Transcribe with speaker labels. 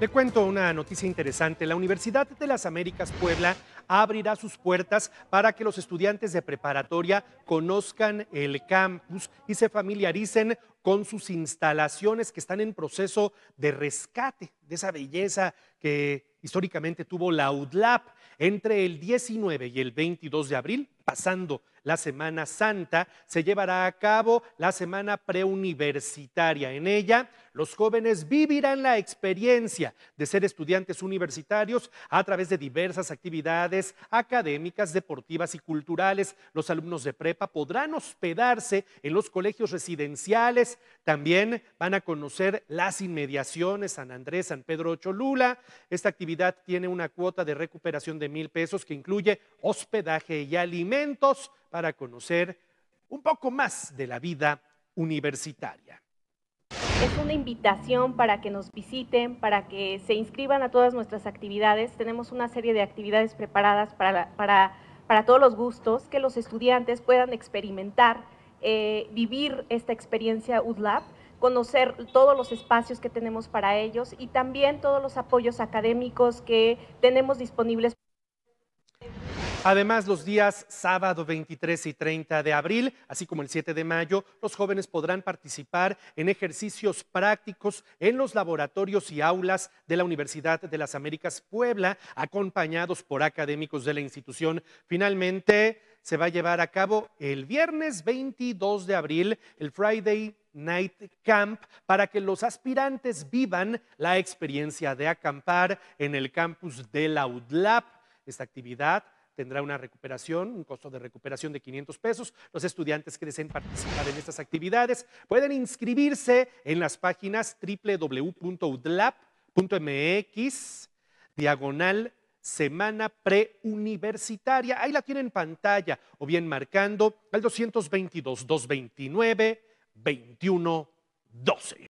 Speaker 1: Te cuento una noticia interesante. La Universidad de las Américas Puebla abrirá sus puertas para que los estudiantes de preparatoria conozcan el campus y se familiaricen con sus instalaciones que están en proceso de rescate de esa belleza que históricamente tuvo la UDLAP. Entre el 19 y el 22 de abril pasando la Semana Santa, se llevará a cabo la semana preuniversitaria. En ella, los jóvenes vivirán la experiencia de ser estudiantes universitarios a través de diversas actividades académicas, deportivas y culturales. Los alumnos de prepa podrán hospedarse en los colegios residenciales. También van a conocer las inmediaciones San Andrés, San Pedro Cholula. Esta actividad tiene una cuota de recuperación de mil pesos que incluye hospedaje y alimentos para conocer un poco más de la vida universitaria.
Speaker 2: Es una invitación para que nos visiten, para que se inscriban a todas nuestras actividades. Tenemos una serie de actividades preparadas para, todos los gustos, que los estudiantes puedan experimentar, eh, vivir esta experiencia UDLAB conocer todos los espacios que tenemos para ellos y también todos los apoyos académicos que tenemos disponibles.
Speaker 1: Además, los días sábado 23 y 30 de abril, así como el 7 de mayo, los jóvenes podrán participar en ejercicios prácticos en los laboratorios y aulas de la Universidad de las Américas Puebla, acompañados por académicos de la institución. Finalmente, se va a llevar a cabo el viernes 22 de abril, el Friday Night Camp para que los aspirantes vivan la experiencia de acampar en el campus de la UDLAP. Esta actividad tendrá una recuperación, un costo de recuperación de 500 pesos. Los estudiantes que deseen participar en estas actividades pueden inscribirse en las páginas www.udlab.mx, diagonal semana preuniversitaria. Ahí la tienen en pantalla o bien marcando al 222 229 2112